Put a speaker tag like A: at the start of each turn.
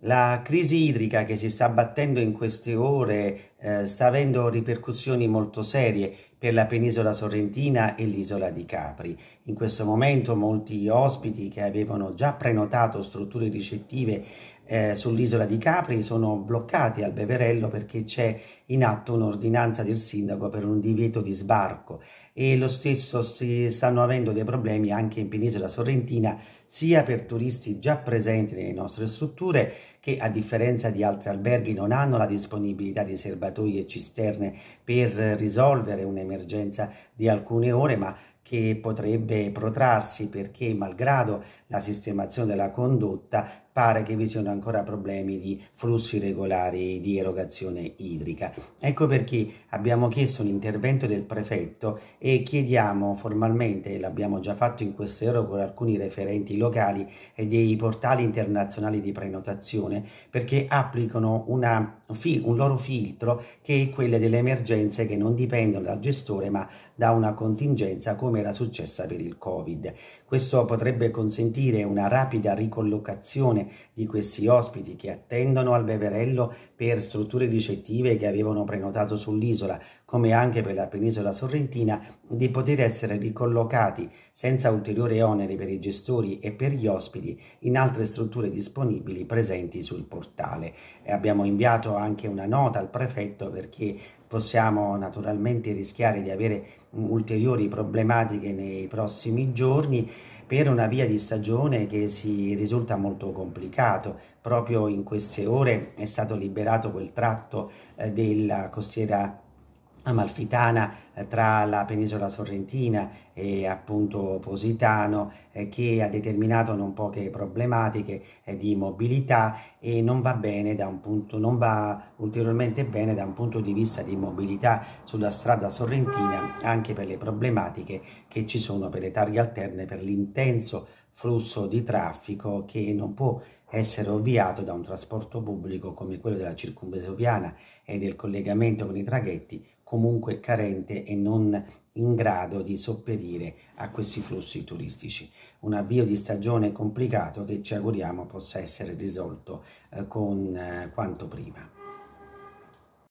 A: La crisi idrica che si sta abbattendo in queste ore eh, sta avendo ripercussioni molto serie per la penisola sorrentina e l'isola di Capri. In questo momento molti ospiti che avevano già prenotato strutture ricettive eh, sull'isola di Capri sono bloccati al Beverello perché c'è in atto un'ordinanza del sindaco per un divieto di sbarco e lo stesso si stanno avendo dei problemi anche in penisola sorrentina sia per turisti già presenti nelle nostre strutture che a differenza di altri alberghi non hanno la disponibilità di serbatoi e cisterne per risolvere un un'emergenza di alcune ore, ma che potrebbe protrarsi perché malgrado la sistemazione della condotta, pare che vi siano ancora problemi di flussi regolari di erogazione idrica. Ecco perché abbiamo chiesto un intervento del prefetto e chiediamo formalmente, l'abbiamo già fatto in quest'ero con alcuni referenti locali e dei portali internazionali di prenotazione, perché applicano una, un loro filtro che è quello delle emergenze che non dipendono dal gestore ma da una contingenza come era successa per il Covid. Questo potrebbe consentire consentire una rapida ricollocazione di questi ospiti che attendono al Beverello per strutture ricettive che avevano prenotato sull'isola, come anche per la penisola sorrentina, di poter essere ricollocati senza ulteriori oneri per i gestori e per gli ospiti in altre strutture disponibili presenti sul portale. E abbiamo inviato anche una nota al prefetto perché possiamo naturalmente rischiare di avere ulteriori problematiche nei prossimi giorni per una via di stagione che si risulta molto complicato. Proprio in queste ore è stato liberato quel tratto eh, della costiera amalfitana eh, tra la penisola sorrentina e appunto Positano eh, che ha determinato non poche problematiche eh, di mobilità e non va bene da un punto non va ulteriormente bene da un punto di vista di mobilità sulla strada sorrentina anche per le problematiche che ci sono per le targhe alterne per l'intenso flusso di traffico che non può essere ovviato da un trasporto pubblico come quello della circumvesoviana e del collegamento con i traghetti, comunque carente e non in grado di sopperire a questi flussi turistici. Un avvio di stagione complicato che ci auguriamo possa essere risolto eh, con eh, quanto prima.